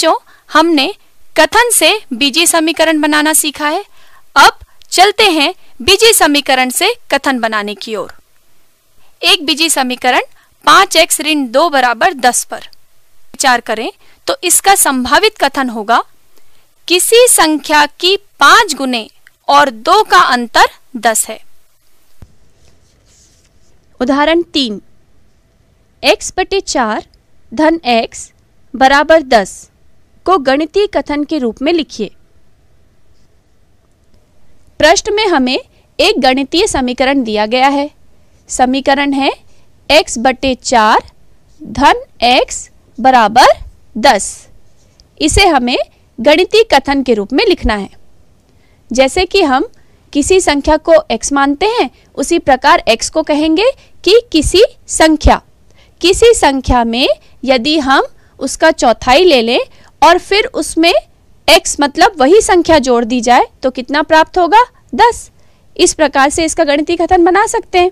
बच्चों हमने कथन से बीजी समीकरण बनाना सीखा है अब चलते हैं बीजी समीकरण से कथन बनाने की ओर एक बीजी समीकरण पांच एक्स ऋण दो बराबर दस पर विचार करें तो इसका संभावित कथन होगा किसी संख्या की पांच गुने और दो का अंतर दस है उदाहरण तीन एक्स बटे चार धन एक्स बराबर दस को गणितीय कथन के रूप में लिखिए प्रश्न में हमें एक गणितीय समीकरण दिया गया है समीकरण है x बटे चार धन x बराबर दस इसे हमें गणितीय कथन के रूप में लिखना है जैसे कि हम किसी संख्या को x मानते हैं उसी प्रकार x को कहेंगे कि किसी संख्या किसी संख्या में यदि हम उसका चौथाई ले लें और फिर उसमें x मतलब वही संख्या जोड़ दी जाए तो कितना प्राप्त होगा 10 इस प्रकार से इसका गणितीय कथन बना सकते हैं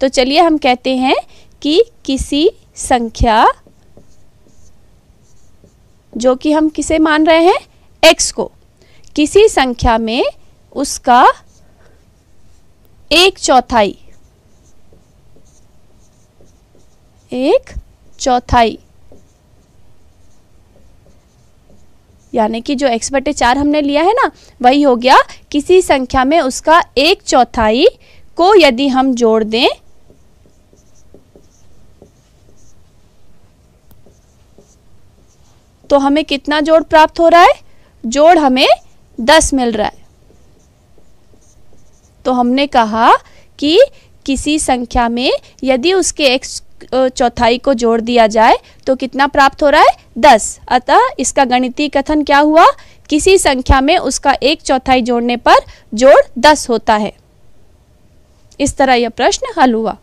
तो चलिए हम कहते हैं कि किसी संख्या जो कि हम किसे मान रहे हैं x को किसी संख्या में उसका एक चौथाई एक चौथाई यानी कि जो एक्स बटे चार हमने लिया है ना वही हो गया किसी संख्या में उसका एक चौथाई को यदि हम जोड़ दें तो हमें कितना जोड़ प्राप्त हो रहा है जोड़ हमें दस मिल रहा है तो हमने कहा कि किसी संख्या में यदि उसके एक्स चौथाई को जोड़ दिया जाए तो कितना प्राप्त हो रहा है दस अतः इसका गणितीय कथन क्या हुआ किसी संख्या में उसका एक चौथाई जोड़ने पर जोड़ दस होता है इस तरह यह प्रश्न हल हुआ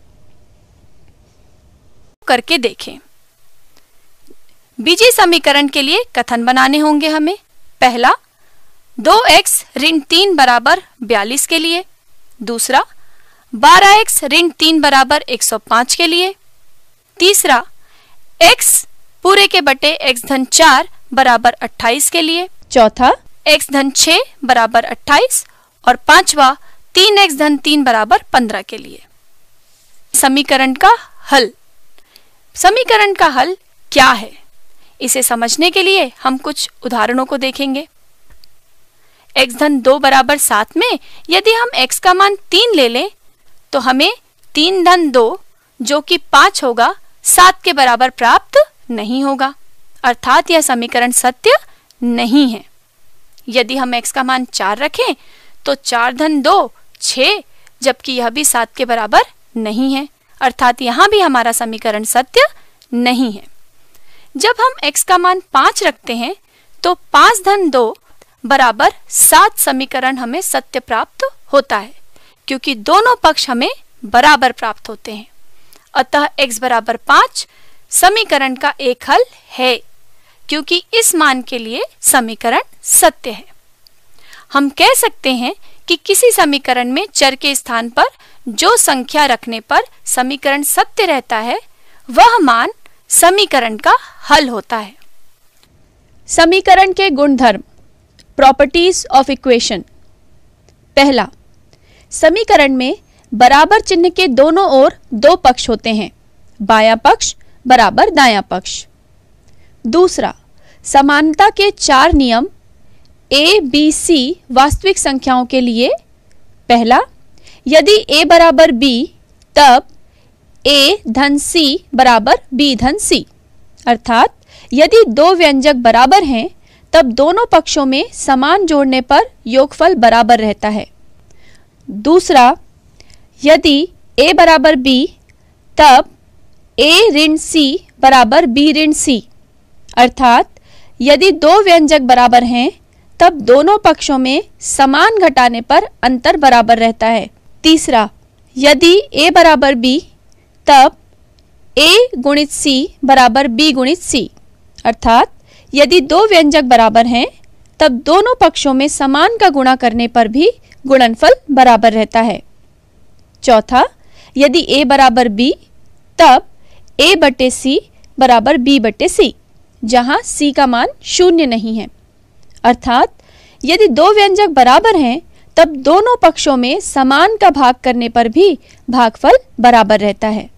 करके देखें बीजी समीकरण के लिए कथन बनाने होंगे हमें पहला दो एक्स ऋण तीन बराबर बयालीस के लिए दूसरा बारह एक्स ऋण तीन बराबर एक सौ पांच के लिए तीसरा x पूरे के बटे x धन चार बराबर अट्ठाईस के लिए चौथा x धन छ बराबर अट्ठाईस और पांचवा तीन एक्स धन तीन बराबर पंद्रह के लिए समीकरण का हल समीकरण का हल क्या है इसे समझने के लिए हम कुछ उदाहरणों को देखेंगे x धन दो बराबर सात में यदि हम x का मान तीन ले लें तो हमें तीन धन दो जो कि पांच होगा सात के बराबर प्राप्त नहीं होगा अर्थात यह समीकरण सत्य नहीं है यदि हम x का मान चार रखें तो चार धन दो छ जबकि यह भी सात के बराबर नहीं है अर्थात यहां भी हमारा समीकरण सत्य नहीं है जब हम x का मान पांच रखते हैं तो पांच धन दो बराबर सात समीकरण हमें सत्य प्राप्त होता है क्योंकि दोनों पक्ष हमें बराबर प्राप्त होते हैं अतः x बराबर पांच समीकरण का एक हल है क्योंकि इस मान के लिए समीकरण सत्य है हम कह सकते हैं कि किसी समीकरण में चर के स्थान पर जो संख्या रखने पर समीकरण सत्य रहता है वह मान समीकरण का हल होता है समीकरण के गुणधर्म प्रॉपर्टीज ऑफ इक्वेशन पहला समीकरण में बराबर चिन्ह के दोनों ओर दो पक्ष होते हैं बाया पक्ष बराबर दाया पक्ष दूसरा समानता के चार नियम ए बी सी वास्तविक संख्याओं के लिए पहला यदि ए बराबर बी तब ए धन सी बराबर बी धन सी अर्थात यदि दो व्यंजक बराबर हैं तब दोनों पक्षों में समान जोड़ने पर योगफल बराबर रहता है दूसरा यदि a बराबर बी तब a ऋण सी बराबर b ऋण सी अर्थात यदि दो व्यंजक बराबर हैं तब दोनों पक्षों में समान घटाने पर अंतर बराबर रहता है तीसरा यदि a बराबर बी तब a गुणित सी बराबर b गुणित सी अर्थात यदि दो व्यंजक बराबर हैं तब दोनों पक्षों में समान का गुणा करने पर भी गुणनफल बराबर रहता है चौथा यदि a बराबर बी तब a बटे सी बराबर बी बटे सी जहाँ c का मान शून्य नहीं है अर्थात यदि दो व्यंजक बराबर हैं तब दोनों पक्षों में समान का भाग करने पर भी भागफल बराबर रहता है